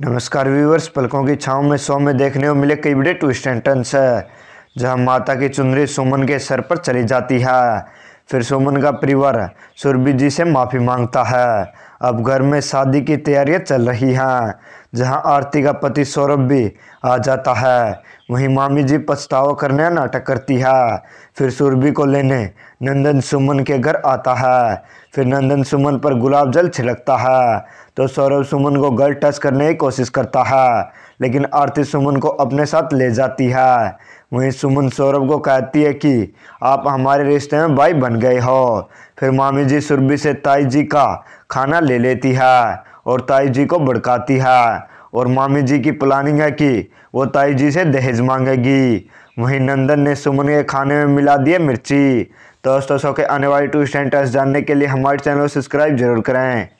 नमस्कार व्यूवर्स पलकों की छाव में शो में देखने को मिले कई बड़े ट्विस्ट एंड है जहाँ माता की चुनरी सुमन के सर पर चली जाती है फिर सुमन का परिवार सुरभि जी से माफ़ी मांगता है अब घर में शादी की तैयारियां चल रही हैं जहां आरती का पति सौरभ भी आ जाता है वहीं मामी जी पछतावा करने नाटक करती है फिर सुरभि को लेने नंदन सुमन के घर आता है फिर नंदन सुमन पर गुलाब जल छिड़कता है तो सौरभ सुमन को गर्ल टच करने की कोशिश करता है लेकिन आरती सुमन को अपने साथ ले जाती है वहीं सुमन सौरभ को कहती है कि आप हमारे रिश्ते में भाई बन गए हो फिर मामी जी सुरभि से ताई जी का खाना ले लेती है और ताई जी को भड़काती है और मामी जी की प्लानिंग है कि वो ताई जी से दहेज मांगेगी वहीं नंदन ने सुमन के खाने में मिला दिए मिर्ची तो दोस्तों सो के आने वाले टू स्टैंड जानने के लिए हमारे चैनल को सब्सक्राइब जरूर करें